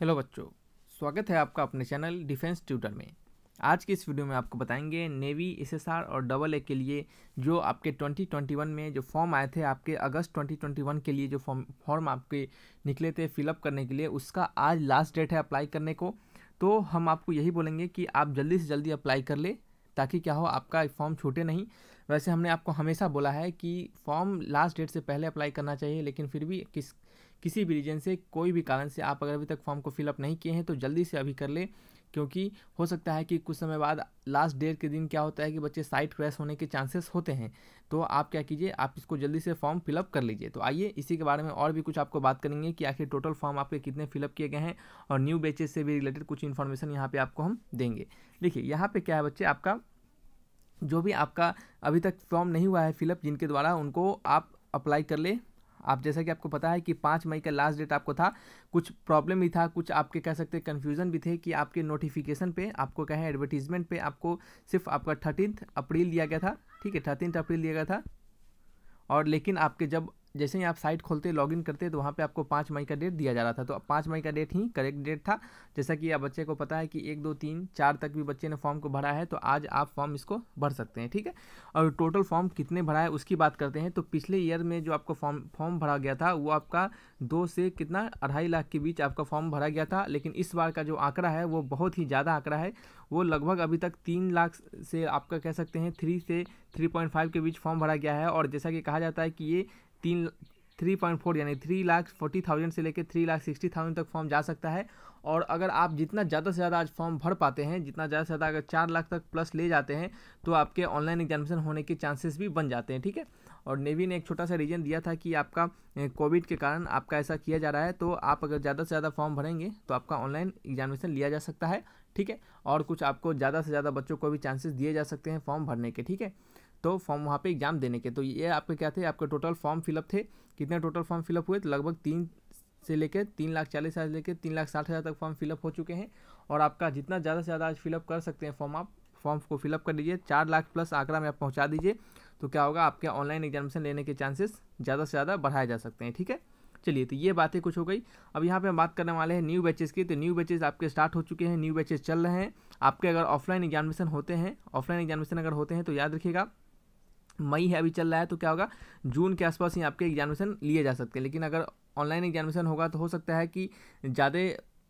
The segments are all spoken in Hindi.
हेलो बच्चों स्वागत है आपका अपने चैनल डिफेंस ट्यूटर में आज की इस वीडियो में आपको बताएंगे नेवी एसएसआर और डबल ए के लिए जो आपके 2021 में जो फॉर्म आए थे आपके अगस्त 2021 के लिए जो फॉर्म फॉर्म आपके निकले थे फिलअप करने के लिए उसका आज लास्ट डेट है अप्लाई करने को तो हम आपको यही बोलेंगे कि आप जल्दी से जल्दी अप्लाई कर ले ताकि क्या हो आपका फॉर्म छूटे नहीं वैसे हमने आपको हमेशा बोला है कि फॉर्म लास्ट डेट से पहले अप्लाई करना चाहिए लेकिन फिर भी किस किसी भी रीजन से कोई भी कारण से आप अगर अभी तक फॉर्म को फिलअप नहीं किए हैं तो जल्दी से अभी कर लें क्योंकि हो सकता है कि कुछ समय बाद लास्ट डेट के दिन क्या होता है कि बच्चे साइट क्रैश होने के चांसेस होते हैं तो आप क्या कीजिए आप इसको जल्दी से फॉर्म फिलअप कर लीजिए तो आइए इसी के बारे में और भी कुछ आपको बात करेंगे कि आखिर टोटल फॉर्म आपके कितने फिलअप किए गए हैं और न्यू बेचेज से भी रिलेटेड कुछ इन्फॉर्मेशन यहाँ पर आपको हम देंगे देखिए यहाँ पर क्या है बच्चे आपका जो भी आपका अभी तक फॉर्म नहीं हुआ है फिलअप जिनके द्वारा उनको आप अप्लाई कर ले आप जैसा कि आपको पता है कि पाँच मई का लास्ट डेट आपको था कुछ प्रॉब्लम भी था कुछ आपके कह सकते कन्फ्यूज़न भी थे कि आपके नोटिफिकेशन पे आपको कहें एडवर्टीजमेंट पे आपको सिर्फ आपका थर्टीन अप्रैल दिया गया था ठीक है थर्टीन अप्रैल दिया गया था और लेकिन आपके जब जैसे ही आप साइट खोलते लॉगिन करते तो वहाँ पे आपको पाँच मई का डेट दिया जा रहा था तो पाँच मई का डेट ही करेक्ट डेट था जैसा कि आप बच्चे को पता है कि एक दो तीन चार तक भी बच्चे ने फॉर्म को भरा है तो आज आप फॉर्म इसको भर सकते हैं ठीक है और टोटल फॉर्म कितने भरा है उसकी बात करते हैं तो पिछले ईयर में जो आपको फॉर्म फॉर्म भरा गया था वो आपका दो से कितना अढ़ाई लाख के बीच आपका फॉर्म भरा गया था लेकिन इस बार का जो आंकड़ा है वो बहुत ही ज़्यादा आंकड़ा है वो लगभग अभी तक तीन लाख से आपका कह सकते हैं थ्री से थ्री पॉइंट फाइव के बीच फॉर्म भरा गया है और जैसा कि कहा जाता है कि ये तीन थ्री पॉइंट फोर यानी थ्री लाख फोर्टी थाउजेंड से लेकर थ्री लाख सिक्सटी थाउजेंड तक फॉर्म जा सकता है और अगर आप जितना ज़्यादा से ज़्यादा आज फॉर्म भर पाते हैं जितना ज़्यादा से ज़्यादा अगर चार लाख तक प्लस ले जाते हैं तो आपके ऑनलाइन एग्जामिनेशन होने के चांसेस भी बन जाते हैं ठीक है और नेवी ने एक छोटा सा रीज़न दिया था कि आपका कोविड के कारण आपका ऐसा किया जा रहा है तो आप अगर ज़्यादा से ज़्यादा फॉर्म भरेंगे तो आपका ऑनलाइन एग्जामिनेशन लिया जा सकता है ठीक है और कुछ आपको ज़्यादा से ज़्यादा बच्चों को भी चांसेस दिए जा सकते हैं फॉर्म भरने के ठीक है तो फॉर्म वहाँ पे एग्ज़ाम देने के तो ये आपके क्या थे आपके टोटल फॉर्म फिलअप थे कितने टोटल फॉर्म फिलअप हुए तो लगभग तीन से लेकर तीन लाख चालीस हज़ार लेकर तीन लाख साठ हज़ार तक फॉर्म फिलअप हो चुके हैं और आपका जितना ज़्यादा से ज़्यादा आज फिलअप कर सकते हैं फॉर्म आप फॉर्म को फिलअप कर लीजिए चार लाख प्लस आंकड़ा में आप पहुँचा दीजिए तो क्या होगा आपके ऑनलाइन एग्जामिनेशन लेने के चांसेस ज़्यादा से ज़्यादा बढ़ाए जा सकते हैं ठीक है चलिए तो ये बातें कुछ हो गई अब यहाँ पे हम बात करने वाले हैं न्यू बैचेस की तो न्यू बैचेस आपके स्टार्ट हो चुके हैं न्यू बैचेस चल रहे हैं आपके अगर ऑफलाइन एग्जामिनेशन होते हैं ऑफलाइन एग्जामिनेशन अगर होते हैं तो याद रखिएगा मई है अभी चल रहा है तो क्या होगा जून के आसपास ही आपके एग्जामिनेशन लिए जा सकते हैं लेकिन अगर ऑनलाइन एग्जामिनेशन होगा तो हो सकता है कि ज़्यादा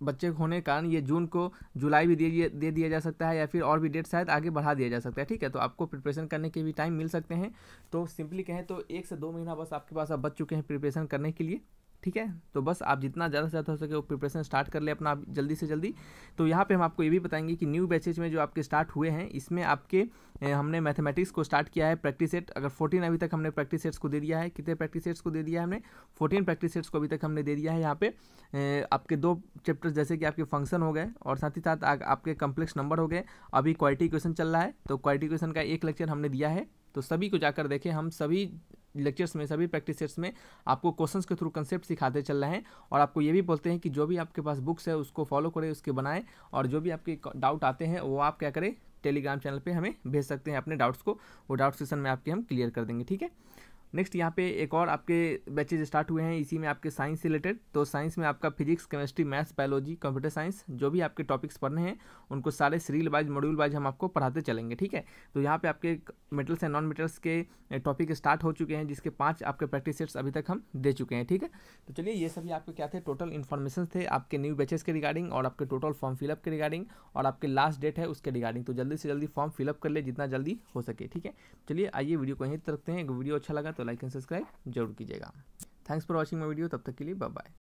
बच्चे होने के कारण ये जून को जुलाई भी दे दे दिया जा सकता है या फिर और भी डेट शायद आगे बढ़ा दिया जा सकता है ठीक है तो आपको प्रिपरेशन करने के भी टाइम मिल सकते हैं तो सिंपली कहें तो एक से दो महीना बस आपके पास अब बच चुके हैं प्रिपरेशन करने के लिए ठीक है तो बस आप जितना ज़्यादा से ज़्यादा हो सके वो प्रिपरेशन स्टार्ट कर ले अपना आप जल्दी से जल्दी तो यहाँ पे हम आपको ये भी बताएंगे कि न्यू बैचेज में जो आपके स्टार्ट हुए हैं इसमें आपके हमने मैथमेटिक्स को स्टार्ट किया है प्रैक्टिस सेट अगर फोर्टीन अभी तक हमने प्रैक्टिस सेट्स को दे दिया है कितने प्रैक्टिस सेट्स को दे दिया है हमने फोर्टीन प्रैक्टिस सेट्स को अभी तक हमने दे दिया है यहाँ पे आपके दो चैप्टर्स जैसे कि आपके फंक्शन हो गए और साथ ही साथ आपके कम्प्लेक्स नंबर हो गए अभी क्वालिटी क्वेश्चन चल रहा है तो क्वालिटी क्वेश्चन का एक लेक्चर हमने दिया है तो सभी को जाकर देखें हम सभी लेक्चर्स में सभी प्रैक्टिस सेट्स में आपको क्वेश्चंस के थ्रू कंसेप्ट सिखाते चल रहे हैं और आपको ये भी बोलते हैं कि जो भी आपके पास बुक्स है उसको फॉलो करें उसके बनाएं और जो भी आपके डाउट आते हैं वो आप क्या करें टेलीग्राम चैनल पे हमें भेज सकते हैं अपने डाउट्स को वो डाउट सेशन में आपके हम क्लियर कर देंगे ठीक है नेक्स्ट यहाँ पे एक और आपके बैचेज स्टार्ट हुए हैं इसी में आपके साइंस रिलेटेड तो साइंस में आपका physics chemistry maths biology computer science जो भी आपके टॉपिक्स पढ़ने हैं उनको सारे सीरील वाइज मॉड्यूल वाइज हम आपको पढ़ाते चलेंगे ठीक है तो यहाँ पे आपके मेटल्स एंड नॉन मेटल्स के टॉपिक स्टार्ट हो चुके हैं जिसके पाँच आपके प्रैक्टिस सेट्स अभी तक हम दे चुके हैं ठीक है तो चलिए ये सभी आपके क्या थे टोटल इन्फॉर्मेशन थे आपके न्यू बैचेज के रिगार्डिंग और आपके टोटल फॉर्म फिलअप के रिगार्डिंग और आपके लास्ट डेट है उसके रिगार्डिंग तो जल्दी से जल्दी फॉर्म फिलअप कर ले जितना जल्दी हो सके ठीक है चलिए आइए वीडियो को यहीं तक रखते हैं वीडियो अच्छा लगा तो तो लाइक एंड सब्सक्राइब जरूर कीजिएगा thanks for watching my video तब तक के लिए बाय बाय